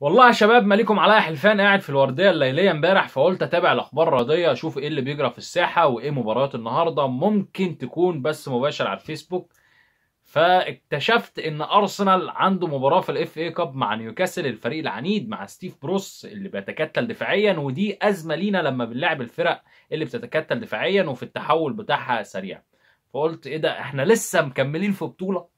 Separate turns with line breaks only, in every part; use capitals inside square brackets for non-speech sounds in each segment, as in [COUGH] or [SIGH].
والله يا شباب مالكم عليا حلفان قاعد في الورديه الليليه امبارح فقلت اتابع الاخبار الرياضيه اشوف ايه اللي بيجرى في الساحه وايه مباريات النهارده ممكن تكون بس مباشر على الفيسبوك فاكتشفت ان ارسنال عنده مباراه في الاف اي كاب مع نيوكاسل الفريق العنيد مع ستيف بروس اللي بيتكتل دفاعيا ودي ازمه لينا لما بنلعب الفرق اللي بتتكتل دفاعيا وفي التحول بتاعها سريع فقلت ايه ده احنا لسه مكملين في بطوله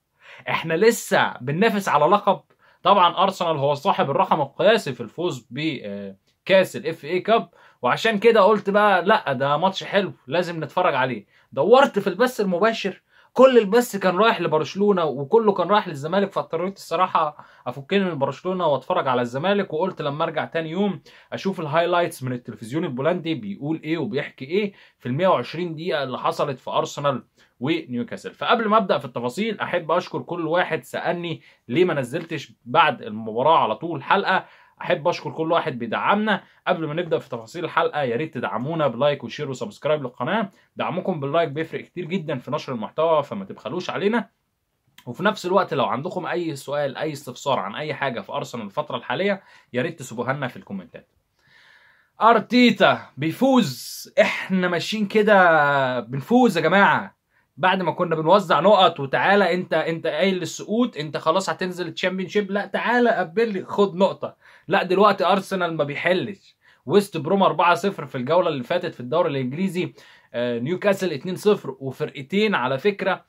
احنا لسه بننافس على لقب طبعا ارسنال هو صاحب الرقم القياسي في الفوز بكاس الاف اي كاب وعشان كده قلت بقى لا ده ماتش حلو لازم نتفرج عليه دورت في البث المباشر كل البث كان رايح لبرشلونه وكله كان رايح للزمالك فاضطريت الصراحه افكني من برشلونه واتفرج على الزمالك وقلت لما ارجع تاني يوم اشوف الهايلايتس من التلفزيون البولندي بيقول ايه وبيحكي ايه في ال 120 دقيقه اللي حصلت في ارسنال ونيوكاسل فقبل ما ابدا في التفاصيل احب اشكر كل واحد سالني ليه ما نزلتش بعد المباراه على طول حلقه احب اشكر كل واحد بيدعمنا قبل ما نبدا في تفاصيل الحلقه يا ريت تدعمونا بلايك وشير وسبسكرايب للقناه دعمكم باللايك بيفرق كتير جدا في نشر المحتوى فما تبخلوش علينا وفي نفس الوقت لو عندكم اي سؤال اي استفسار عن اي حاجه في ارسنال الفتره الحاليه يا ريت تسيبوها لنا في الكومنتات ارتيتا بيفوز احنا ماشيين كده بنفوز يا جماعه بعد ما كنا بنوزع نقط وتعالى انت انت قايل للسقوط انت خلاص هتنزل الشامبيون شيب لا تعالى قبل لي خد نقطه لا دلوقتي ارسنال ما بيحلش ويست بروم 4-0 في الجوله اللي فاتت في الدوري الانجليزي آه، نيوكاسل 2-0 وفرقتين على فكره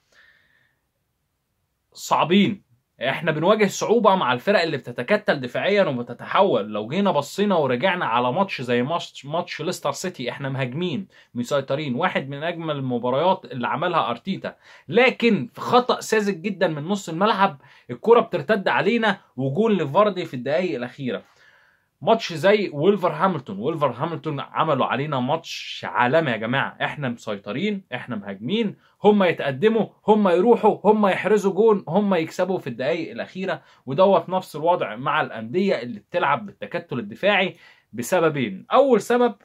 صعبين احنا بنواجه صعوبه مع الفرق اللي بتتكتل دفاعيا وبتتحول لو جينا بصينا ورجعنا على ماتش زي ماتش ماتش ليستر سيتي احنا مهاجمين مسيطرين واحد من اجمل المباريات اللي عملها ارتيتا لكن في خطا ساذج جدا من نص الملعب الكره بترتد علينا وجول لفاردي في الدقائق الاخيره ماتش زي ويلفر هاملتون ويلفر هاملتون عملوا علينا ماتش عالمي يا جماعه احنا مسيطرين احنا مهاجمين هم يتقدموا هم يروحوا هم يحرزوا جون هم يكسبوا في الدقائق الاخيره ودوت نفس الوضع مع الانديه اللي بتلعب بالتكتل الدفاعي بسببين اول سبب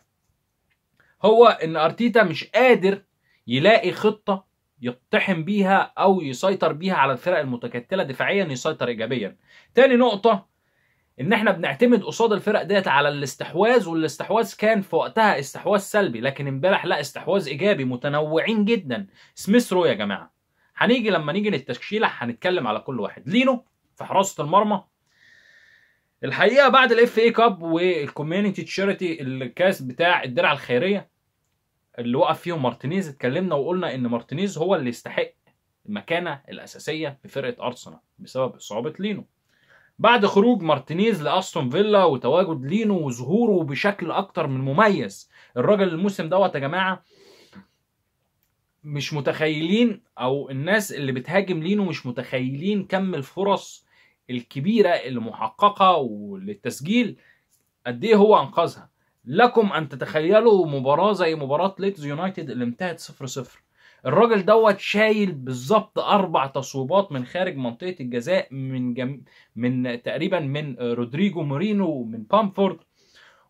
هو ان ارتيتا مش قادر يلاقي خطه يقتحم بيها او يسيطر بيها على الفرق المتكتله دفاعيا يسيطر ايجابيا تاني نقطه ان احنا بنعتمد قصاد الفرق ديت على الاستحواذ والاستحواذ كان في وقتها استحواذ سلبي لكن امبارح لا استحواذ ايجابي متنوعين جدا سميث رو يا جماعه هنيجي لما نيجي للتشكيله هنتكلم على كل واحد لينو في حراسه المرمى الحقيقه بعد الاف اي كاب والكوميونتي تشاريتي الكاس بتاع الدرع الخيريه اللي وقف فيهم مارتينيز اتكلمنا وقلنا ان مارتينيز هو اللي يستحق المكانه الاساسيه في فرقه ارسنال بسبب اصابه لينو بعد خروج مارتينيز لاستون فيلا وتواجد لينو وظهوره بشكل اكتر من مميز الراجل الموسم دوت يا جماعه مش متخيلين او الناس اللي بتهاجم لينو مش متخيلين كم الفرص الكبيره اللي محققه وللتسجيل قد ايه هو انقذها لكم ان تتخيلوا مباراه زي مباراه ليدز يونايتد اللي انتهت 0 0 الراجل دوت شايل بالظبط اربع تصويبات من خارج منطقه الجزاء من جم... من تقريبا من رودريجو مورينو ومن بامفورد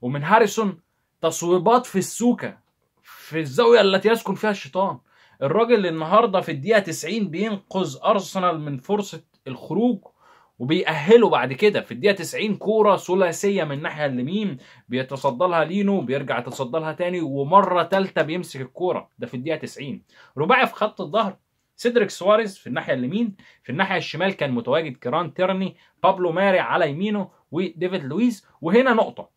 ومن هاريسون تصويبات في السوكه في الزاويه التي يسكن فيها الشيطان الراجل النهارده في الدقيقه 90 بينقذ ارسنال من فرصه الخروج وبيأهله بعد كده في الدقيقة 90 كورة ثلاثية من الناحية اليمين بيتصدى لها لينو بيرجع يتصدى لها تاني ومرة تالتة بيمسك الكورة ده في الدقيقة 90 رباعي في خط الظهر سيدريك سواريز في الناحية اليمين في الناحية الشمال كان متواجد كيران تيرني بابلو ماري على يمينه وديفيد لويس وهنا نقطة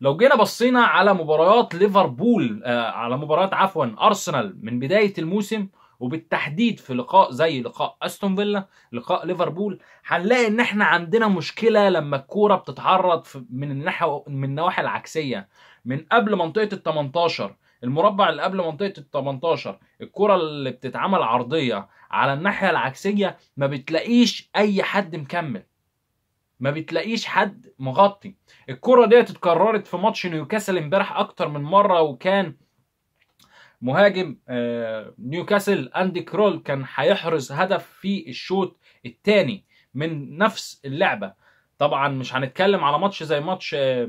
لو جينا بصينا على مباريات ليفربول آه على مباريات عفوا ارسنال من بدايه الموسم وبالتحديد في لقاء زي لقاء استون فيلا لقاء ليفربول هنلاقي ان احنا عندنا مشكله لما الكوره بتتعرض من الناحيه من النواحي العكسيه من قبل منطقه ال 18 المربع اللي قبل منطقه ال 18 الكوره اللي بتتعمل عرضيه على الناحيه العكسيه ما بتلاقيش اي حد مكمل ما بتلاقيش حد مغطي الكره ديت اتكررت في ماتش نيوكاسل امبارح اكتر من مره وكان مهاجم آه، نيوكاسل اندي كرول كان هيحرز هدف في الشوط الثاني من نفس اللعبه طبعا مش هنتكلم على ماتش زي ماتش آه،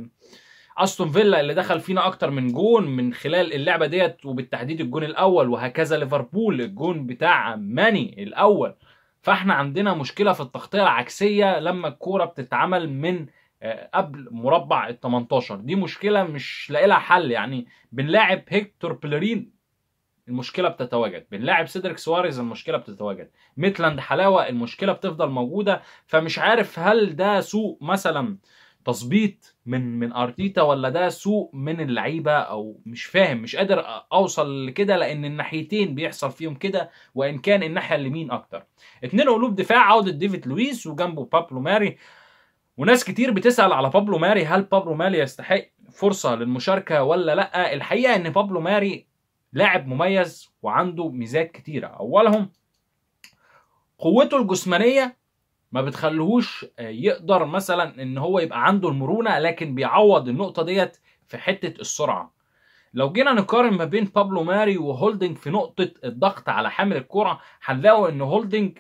استون فيلا اللي دخل فينا اكتر من جون من خلال اللعبه ديت وبالتحديد الجون الاول وهكذا ليفربول الجون بتاع ماني الاول فاحنا عندنا مشكله في التغطيه العكسيه لما الكوره بتتعمل من آه، قبل مربع ال 18 دي مشكله مش لاقي لها حل يعني بنلاعب هيكتور بليرين المشكله بتتواجد بنلاعب سيدريك سواريز المشكله بتتواجد ميتلاند حلاوه المشكله بتفضل موجوده فمش عارف هل ده سوء مثلا تظبيط من من ارتيتا ولا ده سوء من اللعيبه او مش فاهم مش قادر اوصل لكده لان الناحيتين بيحصل فيهم كده وان كان الناحيه اليمين اكتر اتنين قلوب دفاع عوده ديفيد لويس وجنبه بابلو ماري وناس كتير بتسال على بابلو ماري هل بابلو ماري يستحق فرصه للمشاركه ولا لا الحقيقه ان بابلو ماري لاعب مميز وعنده ميزات كتيرة أولهم قوته الجسمانية ما بتخليهوش آه، يقدر مثلا ان هو يبقى عنده المرونة لكن بيعوض النقطة ديت في حتة السرعة لو جينا نقارن ما بين بابلو ماري وهولدنج في نقطة الضغط على حامل الكرة هنلاقوا ان هولدنج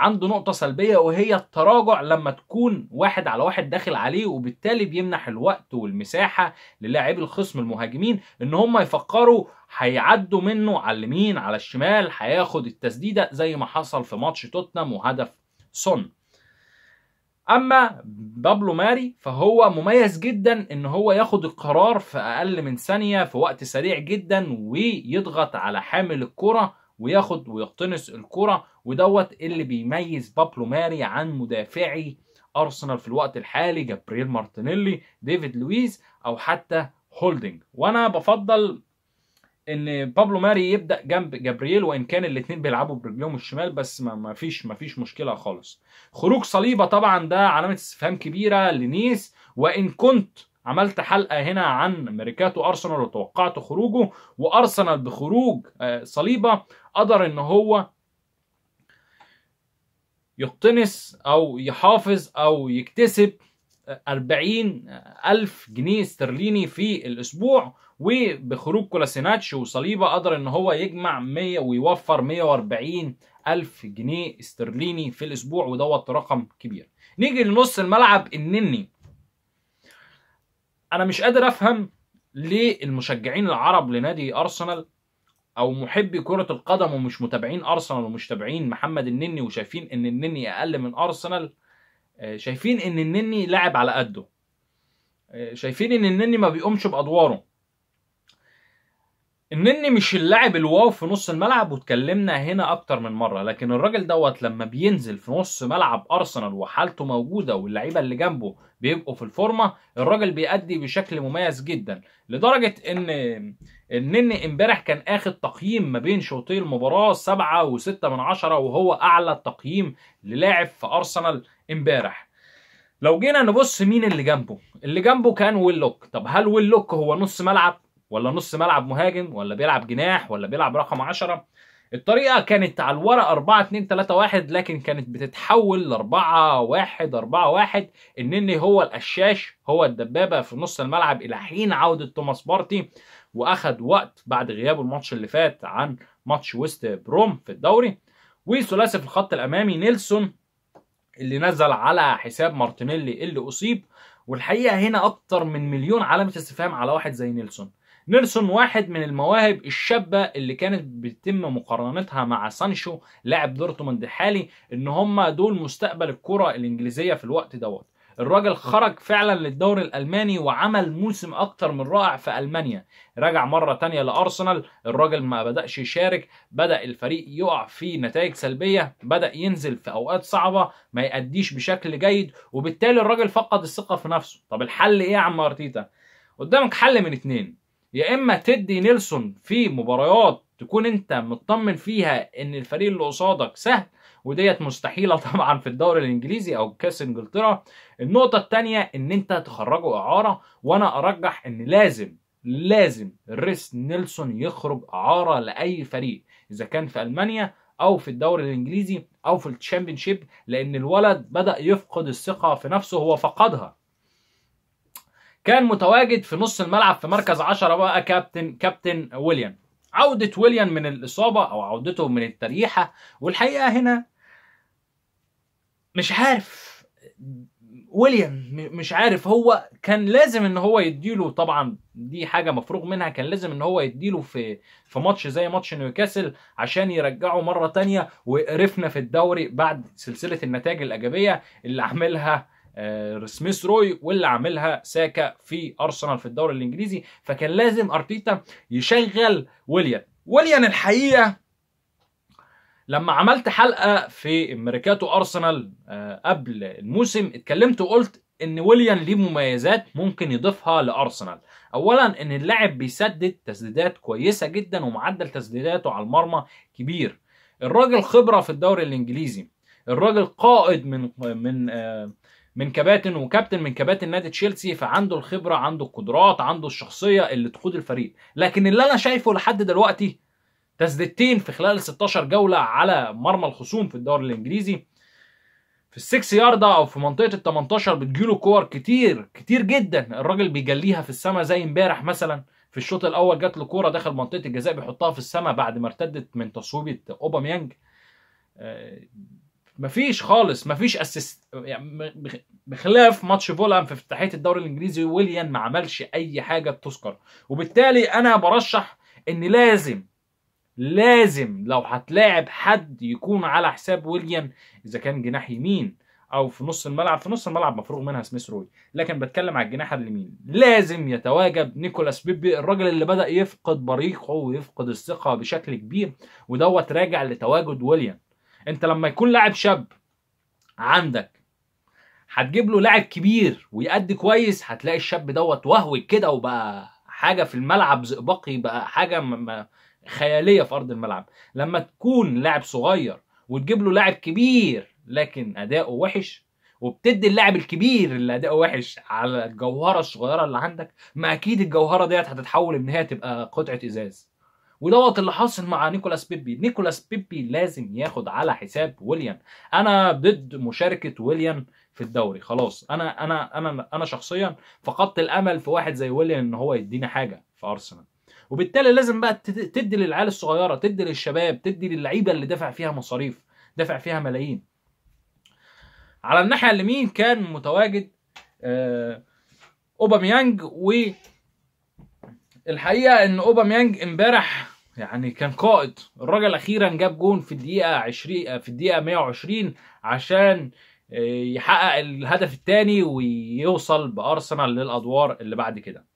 عنده نقطة سلبية وهي التراجع لما تكون واحد على واحد داخل عليه وبالتالي بيمنح الوقت والمساحة للاعبي الخصم المهاجمين ان هم يفكروا هيعدوا منه على اليمين على الشمال هياخد التسديدة زي ما حصل في ماتش توتنهام وهدف سون اما بابلو ماري فهو مميز جدا ان هو ياخد القرار في اقل من ثانيه في وقت سريع جدا ويضغط على حامل الكره وياخد ويقتنص الكرة ودوت اللي بيميز بابلو ماري عن مدافعي ارسنال في الوقت الحالي جابرييل مارتينيلي ديفيد لويز او حتى هولدنج وانا بفضل ان بابلو ماري يبدا جنب جابرييل وان كان الاثنين بيلعبوا برجلهم الشمال بس ما فيش ما فيش مشكله خالص خروج صليبه طبعا ده علامه استفهام كبيره لنيس وان كنت عملت حلقه هنا عن ميركاتو ارسنال وتوقعت خروجه وارسنال بخروج آه، صليبه قدر ان هو يقتنص او يحافظ او يكتسب 40 آه، آه، ألف جنيه استرليني في الأسبوع وبخروج كولاسيناتش وصليبة قدر إن هو يجمع 100 ويوفر 140 ألف جنيه استرليني في الأسبوع ودوت رقم كبير. نيجي لنص الملعب النني انا مش قادر افهم ليه المشجعين العرب لنادي ارسنال او محبي كره القدم ومش متابعين ارسنال ومش تابعين محمد النني وشايفين ان النني اقل من ارسنال آه، شايفين ان النني لاعب على قده آه، شايفين ان النني ما بيقومش بادواره النني مش اللاعب الواو في نص الملعب واتكلمنا هنا اكتر من مره لكن الراجل دوت لما بينزل في نص ملعب ارسنال وحالته موجوده واللعيبه اللي جنبه بيبقوا في الفورمه الراجل بيأدي بشكل مميز جدا لدرجه ان النني امبارح كان اخد تقييم ما بين شوطي المباراه سبعه و6 من عشرة وهو اعلى تقييم للاعب في ارسنال امبارح لو جينا نبص مين اللي جنبه اللي جنبه كان ويلوك طب هل ويلوك هو نص ملعب ولا نص ملعب مهاجم ولا بيلعب جناح ولا بيلعب رقم 10 الطريقه كانت على الورق 4 2 3 1 لكن كانت بتتحول ل 4 1 4 1 ان هو القشاش هو الدبابه في نص الملعب الى حين عوده توماس بارتي واخد وقت بعد غيابه الماتش اللي فات عن ماتش ويست بروم في الدوري وثلاثي في الخط الامامي نيلسون اللي نزل على حساب مارتينيلي اللي اصيب والحقيقه هنا اكتر من مليون علامه استفهام على واحد زي نيلسون نيلسون واحد من المواهب الشابة اللي كانت بتتم مقارنتها مع سانشو لاعب دورتموند الحالي ان هما دول مستقبل الكرة الانجليزية في الوقت دوت الراجل خرج فعلا للدوري الالماني وعمل موسم اكتر من رائع في المانيا رجع مره تانية لارسنال الراجل ما بداش يشارك بدا الفريق يقع في نتائج سلبيه بدا ينزل في اوقات صعبه ما يأديش بشكل جيد وبالتالي الراجل فقد الثقه في نفسه طب الحل ايه يا عم ارتيتا قدامك حل من اتنين يا اما تدي نيلسون في مباريات تكون انت مطمن فيها ان الفريق اللي قصادك سهل وديت مستحيله [LAUGHS] طبعا في الدوري الانجليزي او كاس انجلترا النقطه الثانيه ان انت تخرجه اعاره وانا ارجح ان لازم لازم ريس نيلسون يخرج اعاره لاي فريق اذا كان في المانيا او في الدوري الانجليزي او في الشيب لان الولد بدا يفقد الثقه في نفسه هو فقدها كان متواجد في نص الملعب في مركز 10 بقى كابتن كابتن ويليام عودة ويليان من الإصابة أو عودته من التريحة والحقيقة هنا مش عارف ويليام مش عارف هو كان لازم ان هو يديله طبعا دي حاجه مفروغ منها كان لازم ان هو يديله في في ماتش زي ماتش نيوكاسل عشان يرجعه مره تانية ويقرفنا في الدوري بعد سلسله النتائج الايجابيه اللي عاملها آه، سميث روي واللي عاملها ساكا في ارسنال في الدوري الانجليزي فكان لازم ارتيتا يشغل ويليان ويليان الحقيقه لما عملت حلقه في ميركاتو ارسنال آه، قبل الموسم اتكلمت وقلت ان ويليان ليه مميزات ممكن يضيفها لارسنال اولا ان اللاعب بيسدد تسديدات كويسه جدا ومعدل تسديداته على المرمى كبير الراجل خبره في الدوري الانجليزي الراجل قائد من من آه، من كباتن وكابتن من كباتن نادي تشيلسي فعنده الخبره عنده القدرات عنده الشخصيه اللي تقود الفريق لكن اللي انا شايفه لحد دلوقتي تسديدتين في خلال 16 جوله على مرمى الخصوم في الدوري الانجليزي في السكس ياردة او في منطقه ال 18 بتجيله كور كتير كتير جدا الراجل بيجليها في السماء زي امبارح مثلا في الشوط الاول جات له كوره داخل منطقه الجزاء بيحطها في السماء بعد ما ارتدت من تصويبه اوباميانج آه، مفيش خالص مفيش اسيست يعني بخلاف ماتش فولهام في افتتاحيه الدوري الانجليزي ويليان ما عملش اي حاجه تذكر وبالتالي انا برشح ان لازم لازم لو هتلاعب حد يكون على حساب ويليان اذا كان جناح يمين او في نص الملعب في نص الملعب مفروغ منها سميث روي لكن بتكلم على الجناح اليمين لازم يتواجد نيكولاس بيبي الراجل اللي بدا يفقد بريقه ويفقد الثقه بشكل كبير ودوت راجع لتواجد ويليان انت لما يكون لاعب شاب عندك هتجيب له لاعب كبير ويأدي كويس هتلاقي الشاب دوت وهوي كده وبقى حاجه في الملعب زئبقي بقى حاجه خياليه في ارض الملعب لما تكون لاعب صغير وتجيب له لاعب كبير لكن اداؤه وحش وبتدي اللاعب الكبير اللي اداؤه وحش على الجوهره الصغيره اللي عندك ما اكيد الجوهره ديت هتتحول ان هي تبقى قطعه ازاز ودوت اللي حاصل مع نيكولاس بيبي نيكولاس بيبي لازم ياخد على حساب ويليان انا ضد مشاركه ويليان في الدوري خلاص انا انا انا انا شخصيا فقدت الامل في واحد زي ويليان ان هو يدينا حاجه في ارسنال وبالتالي لازم بقى تدي للعيال الصغيره تدي للشباب تدي للعيبه اللي دافع فيها مصاريف دافع فيها ملايين على الناحيه اليمين كان متواجد آه، اوباميانج و الحقيقه ان اوباميانج امبارح يعني كان قائد الراجل اخيرا جاب جون في الدقيقه 20 آه، في الدقيقه 120 عشان آه، يحقق الهدف الثاني ويوصل بارسنال للادوار اللي بعد كده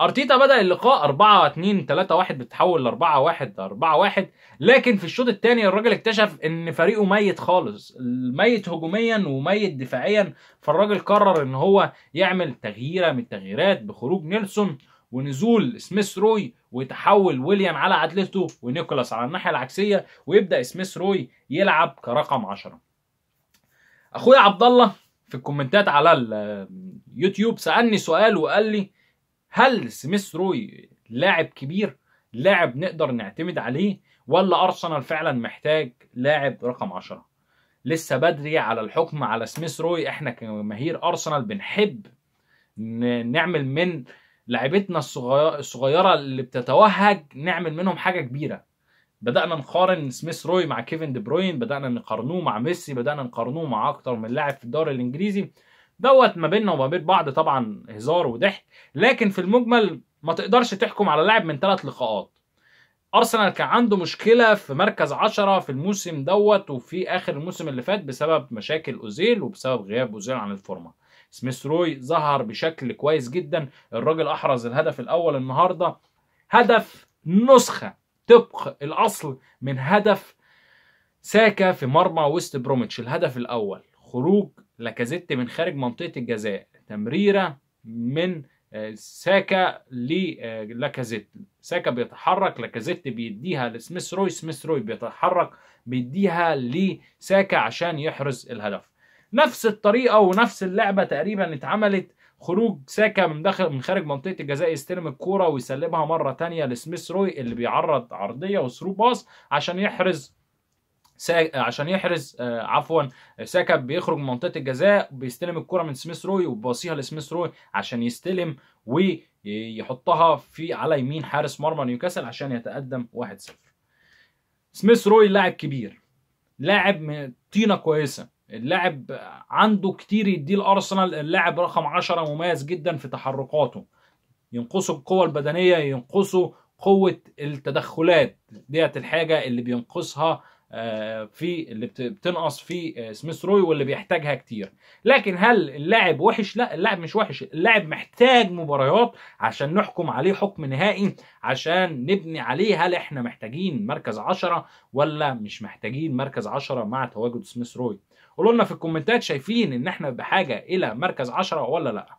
ارتيتا بدا اللقاء 4 2 3 1 بتحول ل 4 1 4 1 لكن في الشوط الثاني الراجل اكتشف ان فريقه ميت خالص ميت هجوميا وميت دفاعيا فالراجل قرر ان هو يعمل تغييره من التغييرات بخروج نيلسون ونزول سميث روي ويتحول ويليام على عدلته ونيكولاس على الناحيه العكسيه ويبدا سميث روي يلعب كرقم 10 اخويا عبد الله في الكومنتات على اليوتيوب سالني سؤال وقال لي هل سميث روي لاعب كبير لاعب نقدر نعتمد عليه ولا ارسنال فعلا محتاج لاعب رقم 10 لسه بدري على الحكم على سميث روي احنا كجماهير ارسنال بنحب نعمل من لعبتنا الصغيره اللي بتتوهج نعمل منهم حاجه كبيره بدانا نقارن سميث روي مع كيفن دي بروين بدانا نقارنوه مع ميسي بدانا نقارنوه مع اكتر من لاعب في الدوري الانجليزي دوت ما بيننا وما بين بعض طبعا هزار وضحك لكن في المجمل ما تقدرش تحكم على لاعب من ثلاث لقاءات ارسنال كان عنده مشكله في مركز 10 في الموسم دوت وفي اخر الموسم اللي فات بسبب مشاكل اوزيل وبسبب غياب اوزيل عن الفورمه سميث روي ظهر بشكل كويس جدا الراجل احرز الهدف الاول النهارده هدف نسخه طبق الاصل من هدف ساكا في مرمى ويست بروميتش الهدف الاول خروج لاكازيت من خارج منطقه الجزاء تمريره من آه، ساكا للاكازيت آه، ساكا بيتحرك لاكازيت بيديها لسميث روي سميث روي بيتحرك بيديها لساكا عشان يحرز الهدف نفس الطريقه ونفس اللعبه تقريبا اتعملت خروج ساكا من داخل من خارج منطقه الجزاء يستلم الكوره ويسلمها مره ثانيه لسميث روي اللي بيعرض عرضيه وثرو باص عشان يحرز سا... عشان يحرز آه عفوا ساكا بيخرج من منطقه الجزاء بيستلم الكوره من سميث روي وباصيها لسميث روي عشان يستلم ويحطها في على يمين حارس مرمى نيوكاسل عشان يتقدم 1-0 سميث روي لاعب كبير لاعب طينه كويسه اللاعب عنده كتير يديه الارسنال اللاعب رقم 10 مميز جدا في تحركاته ينقصه القوه البدنيه ينقصه قوه التدخلات ديت الحاجه اللي بينقصها آه، في اللي بتنقص في آه، سميث روي واللي بيحتاجها كتير لكن هل اللاعب وحش لا اللاعب مش وحش اللاعب محتاج مباريات عشان نحكم عليه حكم نهائي عشان نبني عليه هل احنا محتاجين مركز عشرة ولا مش محتاجين مركز عشرة مع تواجد سميث روي قولوا لنا في الكومنتات شايفين ان احنا بحاجه الى مركز 10 ولا لا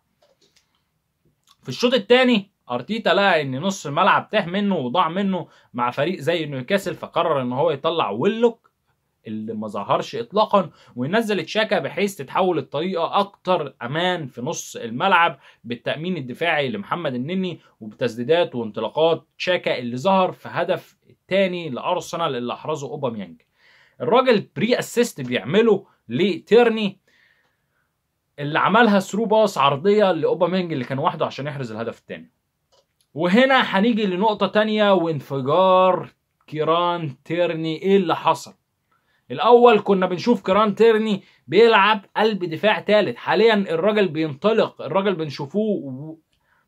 في الشوط الثاني ارتيتا لقى ان نص الملعب تاه منه وضاع منه مع فريق زي نيوكاسل فقرر ان هو يطلع ويلوك اللي ما ظهرش اطلاقا وينزل تشاكا بحيث تتحول الطريقه اكتر امان في نص الملعب بالتامين الدفاعي لمحمد النني وبتسديدات وانطلاقات تشاكا اللي ظهر في هدف الثاني لارسنال اللي احرزه اوباميانج الراجل بري اسيست بيعمله لتيرني اللي عملها ثرو باص عرضيه لاوبامينج اللي كان وحده عشان يحرز الهدف الثاني وهنا هنيجي لنقطه تانية وانفجار كيران تيرني ايه اللي حصل الاول كنا بنشوف كيران تيرني بيلعب قلب دفاع ثالث حاليا الراجل بينطلق الراجل بنشوفوه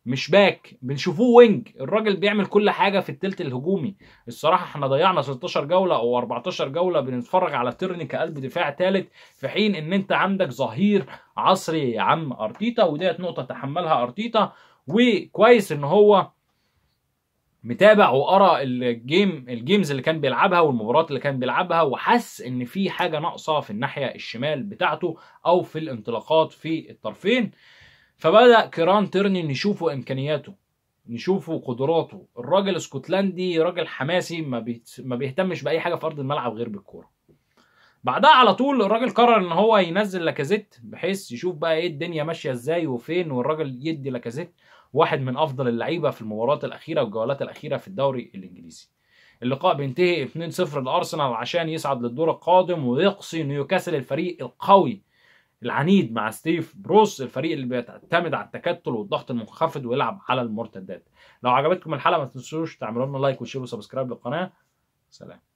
مش باك بنشوفوه وينج الراجل بيعمل كل حاجه في التلت الهجومي الصراحه احنا ضيعنا 16 جوله او 14 جوله بنتفرج على تيرني كقلب دفاع ثالث في حين ان انت عندك ظهير عصري يا عم ارتيتا وديت نقطه تحملها ارتيتا وكويس ان هو متابع وقرا الجيم الجيمز اللي كان بيلعبها والمباريات اللي كان بيلعبها وحس ان في حاجه ناقصه في الناحيه الشمال بتاعته او في الانطلاقات في الطرفين فبدا كيران تيرني نشوفه امكانياته نشوفه قدراته الراجل اسكتلندي راجل حماسي ما, بيت... ما بيهتمش باي حاجه في ارض الملعب غير بالكوره بعدها على طول الراجل قرر ان هو ينزل لاكازيت بحيث يشوف بقى ايه الدنيا ماشيه ازاي وفين والراجل يدي لاكازيت واحد من افضل اللعيبه في المباريات الاخيره والجولات الاخيره في الدوري الانجليزي اللقاء بينتهي 2-0 لارسنال عشان يصعد للدور القادم ويقصي نيوكاسل الفريق القوي العنيد مع ستيف بروس الفريق اللي بيعتمد على التكتل والضغط المنخفض ويلعب على المرتدات لو عجبتكم الحلقه ما تنسوش تعملوا لنا لايك وشير وسبسكرايب للقناه سلام